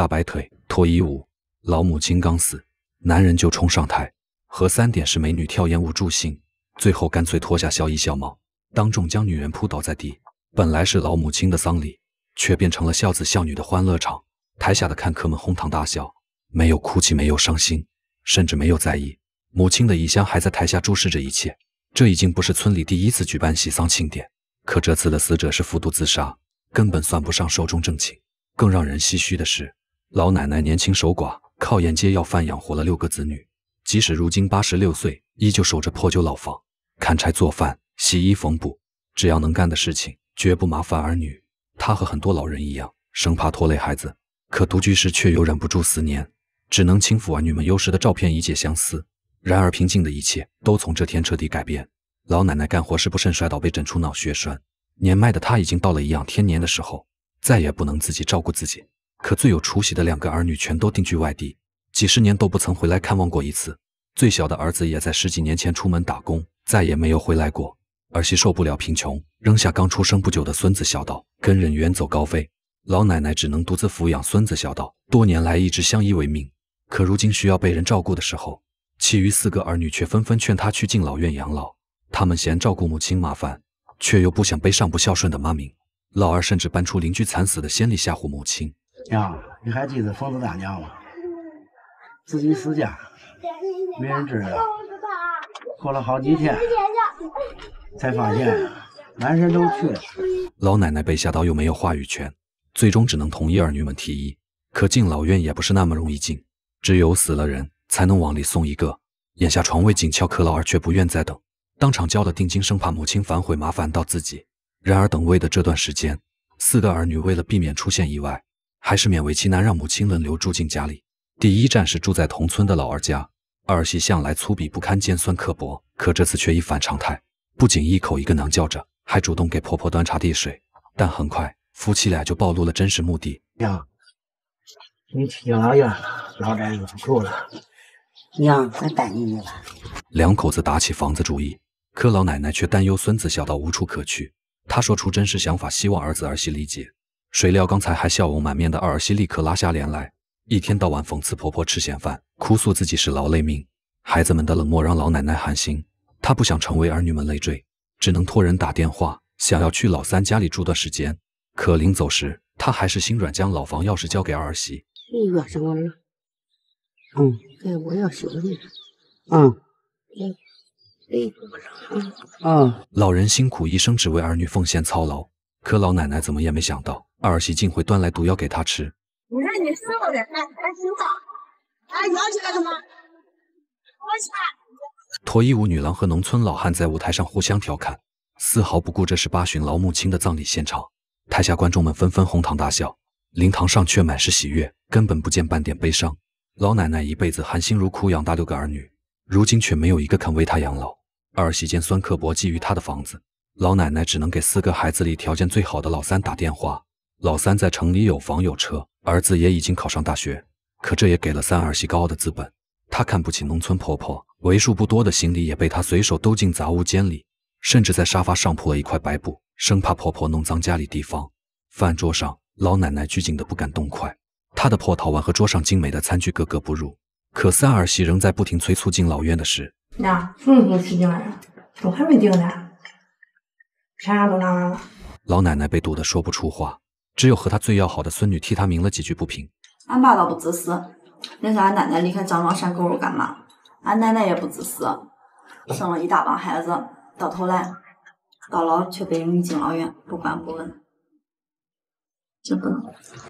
大白腿脱衣舞，老母亲刚死，男人就冲上台。和三点式美女跳烟舞助兴，最后干脆脱下孝衣孝帽，当众将女人扑倒在地。本来是老母亲的丧礼，却变成了孝子孝女的欢乐场。台下的看客们哄堂大笑，没有哭泣，没有伤心，甚至没有在意母亲的遗香还在台下注视着一切。这已经不是村里第一次举办喜丧庆典，可这次的死者是服毒自杀，根本算不上寿终正寝。更让人唏嘘的是。老奶奶年轻守寡，靠沿街要饭养活了六个子女。即使如今八十六岁，依旧守着破旧老房，砍柴、做饭、洗衣、缝补，只要能干的事情，绝不麻烦儿女。她和很多老人一样，生怕拖累孩子。可独居时，却又忍不住思念，只能轻抚儿女们幼时的照片以解相思。然而，平静的一切都从这天彻底改变。老奶奶干活时不慎摔倒，被诊出脑血栓。年迈的她已经到了颐养天年的时候，再也不能自己照顾自己。可最有出息的两个儿女全都定居外地，几十年都不曾回来看望过一次。最小的儿子也在十几年前出门打工，再也没有回来过。儿媳受不了贫穷，扔下刚出生不久的孙子，小道跟人远走高飞。老奶奶只能独自抚养孙子，小道多年来一直相依为命。可如今需要被人照顾的时候，其余四个儿女却纷纷劝她去敬老院养老。他们嫌照顾母亲麻烦，却又不想背上不孝顺的骂名。老二甚至搬出邻居惨死的先例吓唬母亲。娘，你还记得疯子大娘吗？自己死家，没人知道。过了好几天，才发现，男生都去了。老奶奶被吓到，又没有话语权，最终只能同意儿女们提议。可敬老院也不是那么容易进，只有死了人才能往里送一个。眼下床位紧俏，可老二却不愿再等，当场交了定金，生怕母亲反悔，麻烦到自己。然而等位的这段时间，四个儿女为了避免出现意外。还是勉为其难让母亲轮流住进家里。第一站是住在同村的老二家，儿媳向来粗鄙不堪、尖酸刻薄，可这次却一反常态，不仅一口一个“娘”叫着，还主动给婆婆端茶递水。但很快，夫妻俩就暴露了真实目的。娘，你去养老院了，老宅不住了。娘，我带你了。两口子打起房子主意，可老奶奶却担忧孙子小到无处可去。她说出真实想法，希望儿子儿媳理解。谁料，刚才还笑容满面的二儿媳立刻拉下脸来，一天到晚讽刺婆婆吃闲饭，哭诉自己是劳累命。孩子们的冷漠让老奶奶寒心，她不想成为儿女们累赘，只能托人打电话，想要去老三家里住段时间。可临走时，她还是心软，将老房钥匙交给二儿媳。你饿什么了？嗯。哎，我要休息。嗯。来，来，嗯。老人辛苦一生，只为儿女奉献操劳，可老奶奶怎么也没想到。二儿媳竟会端来毒药给他吃。你看你瘦的，来来洗澡，来养起来了吗？脱衣舞女郎和农村老汉在舞台上互相调侃，丝毫不顾这是八旬老母亲的葬礼现场。台下观众们纷纷哄堂大笑，灵堂上却满是喜悦，根本不见半点悲伤。老奶奶一辈子含辛茹苦养大六个儿女，如今却没有一个肯为她养老。二儿媳尖酸刻薄，觊觎她的房子，老奶奶只能给四个孩子里条件最好的老三打电话。老三在城里有房有车，儿子也已经考上大学，可这也给了三儿媳高傲的资本。她看不起农村婆婆，为数不多的行李也被她随手丢进杂物间里，甚至在沙发上铺了一块白布，生怕婆婆弄脏家里地方。饭桌上，老奶奶拘谨的不敢动筷，她的破陶碗和桌上精美的餐具格格不入。可三儿媳仍在不停催促敬老院的事。那这么多亲戚来了，都还没定呢，啥都拉完了。老奶奶被堵得说不出话。只有和他最要好的孙女替他鸣了几句不平。俺爸倒不自私，人家俺奶奶离开张庄山沟沟干嘛？俺奶奶也不自私，生了一大帮孩子，到头来，到老却被扔敬老院，不管不问，这不能。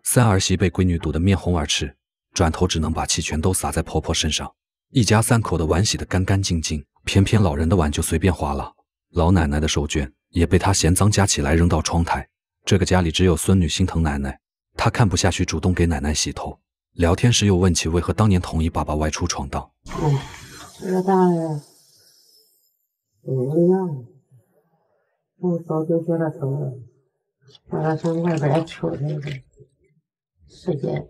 三儿媳被闺女堵得面红耳赤，转头只能把气全都撒在婆婆身上。一家三口的碗洗得干干净净，偏偏老人的碗就随便划了，老奶奶的手绢也被她嫌脏夹起来扔到窗台。这个家里只有孙女心疼奶奶，她看不下去，主动给奶奶洗头。聊天时又问起为何当年同意爸爸外出闯荡。那个大爷不一样，那时就觉得疼了，我上外边瞅人家，谁也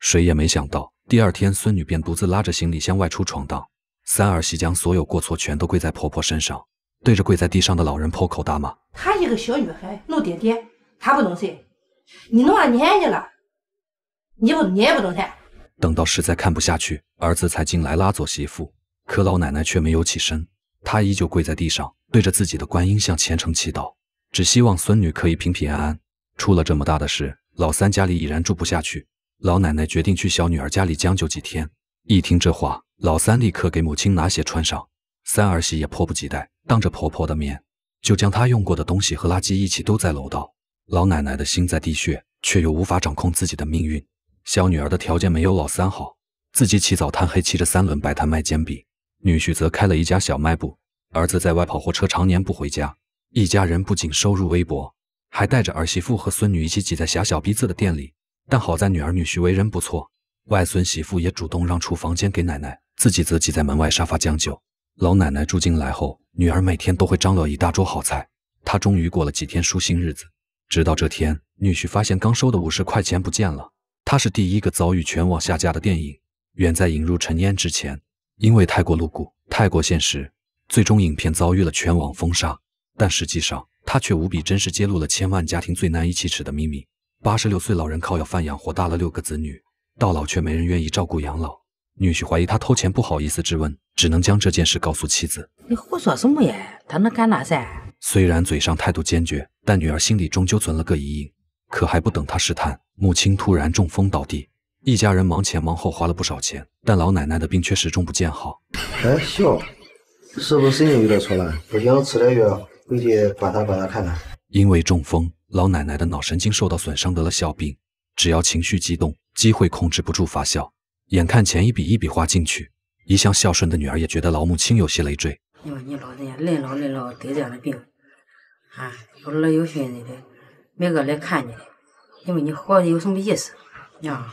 谁也没想到，第二天孙女便独自拉着行李箱外出闯荡。三儿媳将所有过错全都归在婆婆身上，对着跪在地上的老人破口大骂：“她一个小女孩，露点点。”他不懂事，你弄啥粘纪了？你不，你也不懂事。等到实在看不下去，儿子才进来拉走媳妇，可老奶奶却没有起身，她依旧跪在地上，对着自己的观音像虔诚祈祷，只希望孙女可以平平安安。出了这么大的事，老三家里已然住不下去，老奶奶决定去小女儿家里将就几天。一听这话，老三立刻给母亲拿鞋穿上，三儿媳也迫不及待，当着婆婆的面，就将她用过的东西和垃圾一起丢在楼道。老奶奶的心在滴血，却又无法掌控自己的命运。小女儿的条件没有老三好，自己起早贪黑骑着三轮摆摊卖煎饼；女婿则开了一家小卖部，儿子在外跑货车，常年不回家。一家人不仅收入微薄，还带着儿媳妇和孙女一起挤在狭小逼仄的店里。但好在女儿、女婿为人不错，外孙媳妇也主动让出房间给奶奶，自己则挤在门外沙发将就。老奶奶住进来后，女儿每天都会张罗一大桌好菜，她终于过了几天舒心日子。直到这天，女婿发现刚收的五十块钱不见了。他是第一个遭遇全网下架的电影。远在引入尘烟之前，因为太过露骨、太过现实，最终影片遭遇了全网封杀。但实际上，他却无比真实，揭露了千万家庭最难以启齿的秘密：八十六岁老人靠要饭养活大了六个子女，到老却没人愿意照顾养老。女婿怀疑他偷钱，不好意思质问，只能将这件事告诉妻子：“你胡说什么呀？他能干那事虽然嘴上态度坚决，但女儿心里终究存了个疑影。可还不等她试探，母亲突然中风倒地，一家人忙前忙后花了不少钱，但老奶奶的病却始终不见好。哎，笑，是不是神经有点错乱？不行，吃点药，回去观察观察看看。因为中风，老奶奶的脑神经受到损伤，得了笑病，只要情绪激动，机会控制不住发笑。眼看钱一笔一笔花进去，一向孝顺的女儿也觉得老母亲有些累赘。你说你老人家，人老人老得这样的病，啊，有儿有孙的，没个来看你的，因为你活着有什么意思？娘，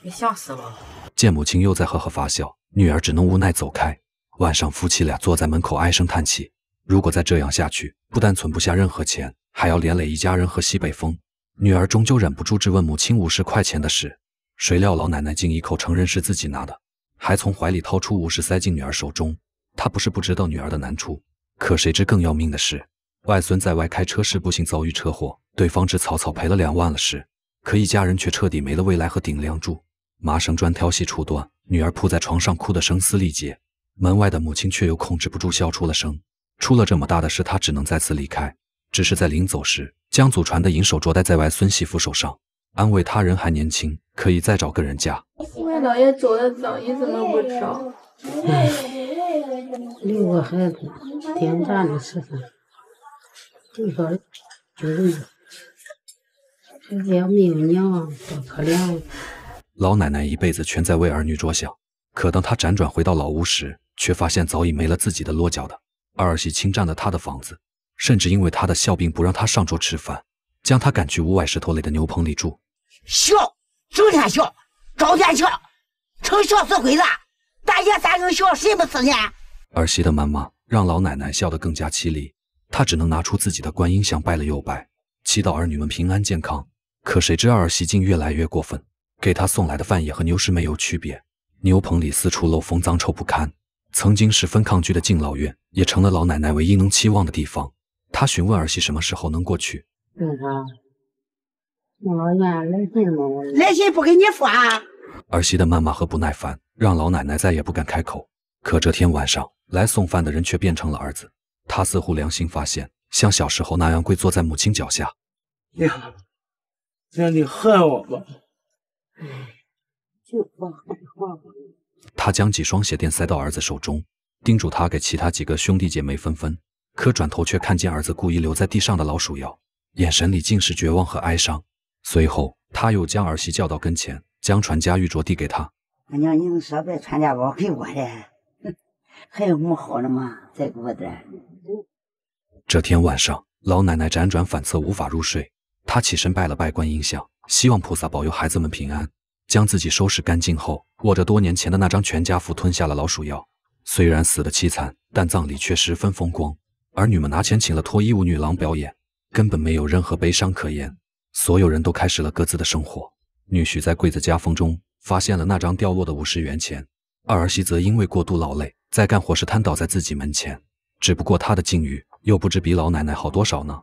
你吓死了！见母亲又在呵呵发笑，女儿只能无奈走开。晚上，夫妻俩坐在门口唉声叹气。如果再这样下去，不但存不下任何钱，还要连累一家人喝西北风。女儿终究忍不住质问母亲五十块钱的事，谁料老奶奶竟一口承认是自己拿的，还从怀里掏出五十塞进女儿手中。他不是不知道女儿的难处，可谁知更要命的是，外孙在外开车时不幸遭遇车祸，对方只草草赔了两万了事，可一家人却彻底没了未来和顶梁柱。麻绳专挑细处断，女儿扑在床上哭得声嘶力竭，门外的母亲却又控制不住笑出了声。出了这么大的事，她只能再次离开。只是在临走时，将祖传的银手镯戴在外孙媳妇手上，安慰他人还年轻，可以再找个人嫁。因老爷走得早，你怎么不找？六个孩子，点赞的时候，这个就是个。今没有娘，多可怜啊！老奶奶一辈子全在为儿女着想，可当她辗转回到老屋时，却发现早已没了自己的落脚的。二儿媳侵占了她的房子，甚至因为她的笑病不让她上桌吃饭，将她赶去屋外石头垒的牛棚里住。笑，整天笑，整天笑，成笑死鬼了。大爷三更笑，谁不是呢？儿媳的谩骂让老奶奶笑得更加凄厉，她只能拿出自己的观音像拜了又拜，祈祷儿女们平安健康。可谁知儿媳竟越来越过分，给她送来的饭也和牛食没有区别，牛棚里四处漏风，脏臭不堪。曾经十分抗拒的敬老院也成了老奶奶唯一能期望的地方。她询问儿媳什么时候能过去。老院来信吗？来信不跟你说。儿媳的谩骂和不耐烦。让老奶奶再也不敢开口。可这天晚上来送饭的人却变成了儿子。他似乎良心发现，像小时候那样跪坐在母亲脚下。娘，娘，你恨我就吧。他将几双鞋垫塞到儿子手中，叮嘱他给其他几个兄弟姐妹分分。可转头却看见儿子故意留在地上的老鼠药，眼神里尽是绝望和哀伤。随后，他又将儿媳叫到跟前，将传家玉镯递给她。俺娘，你能说把传家宝给我嘞？还有么好的吗？再给我点这天晚上，老奶奶辗转反侧，无法入睡。她起身拜了拜观音像，希望菩萨保佑孩子们平安。将自己收拾干净后，握着多年前的那张全家福，吞下了老鼠药。虽然死得凄惨，但葬礼却十分风光。儿女们拿钱请了脱衣舞女郎表演，根本没有任何悲伤可言。所有人都开始了各自的生活。女婿在柜子夹缝中。发现了那张掉落的五十元钱，二儿媳则因为过度劳累，在干活时瘫倒在自己门前。只不过她的境遇又不知比老奶奶好多少呢。